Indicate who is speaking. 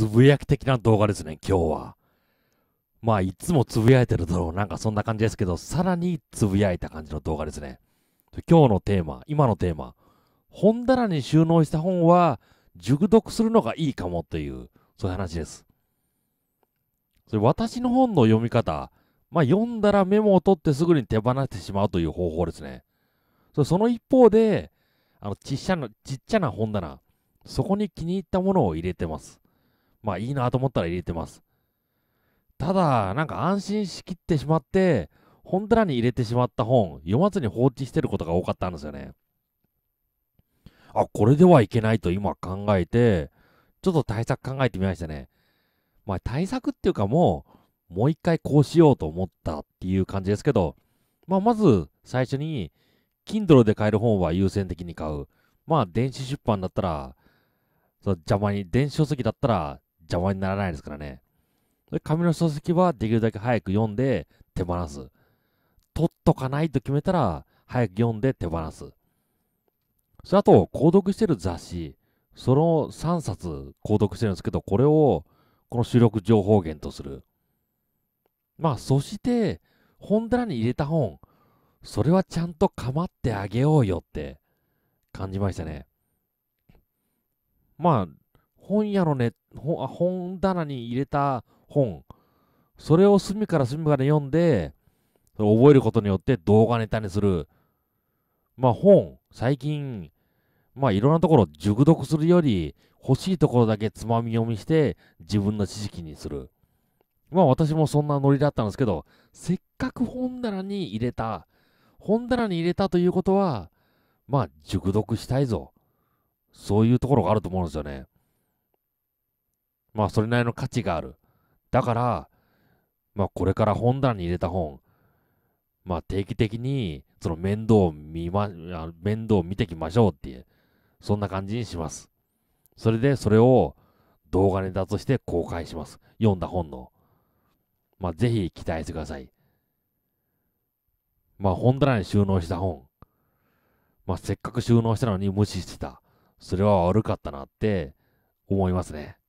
Speaker 1: つぶやき的な動画ですね、今日は。まあ、いつもつぶやいてるだろう。なんかそんな感じですけど、さらにつぶやいた感じの動画ですね。今日のテーマ、今のテーマ。本棚に収納した本は、熟読するのがいいかもという、そういう話です。それ私の本の読み方、まあ、読んだらメモを取ってすぐに手放してしまうという方法ですね。そその一方で、あの、ちっちゃな、ちっちゃな本棚、そこに気に入ったものを入れてます。まあいいなと思ったら入れてます。ただ、なんか安心しきってしまって、本棚に入れてしまった本、読まずに放置してることが多かったんですよね。あ、これではいけないと今考えて、ちょっと対策考えてみましたね。まあ対策っていうかもう、もう一回こうしようと思ったっていう感じですけど、まあまず最初に、Kindle で買える本は優先的に買う。まあ電子出版だったら、その邪魔に、電子書籍だったら邪魔にならないですからね。紙の書籍はできるだけ早く読んで手放す。取っとかないと決めたら早く読んで手放す。それあと、購読してる雑誌、その3冊購読してるんですけど、これをこの収録情報源とする。まあ、そして、本棚に入れた本、それはちゃんと構ってあげようよって感じましたね。まあ、本屋のね、本本棚に入れた本、それを隅から隅まで読んで、覚えることによって動画ネタにする。まあ本、最近、まあいろんなところ熟読するより、欲しいところだけつまみ読みして自分の知識にする。まあ私もそんなノリだったんですけど、せっかく本棚に入れた、本棚に入れたということは、まあ熟読したいぞ。そういうところがあると思うんですよね。まあ、それなりの価値がある。だから、まあ、これから本棚に入れた本、まあ、定期的に、その面倒を見ま、面倒を見てきましょうっていう、そんな感じにします。それで、それを動画ネタとして公開します。読んだ本の。まあ、ぜひ期待してください。まあ、本棚に収納した本。まあ、せっかく収納したのに無視してた。それは悪かったなって思いますね。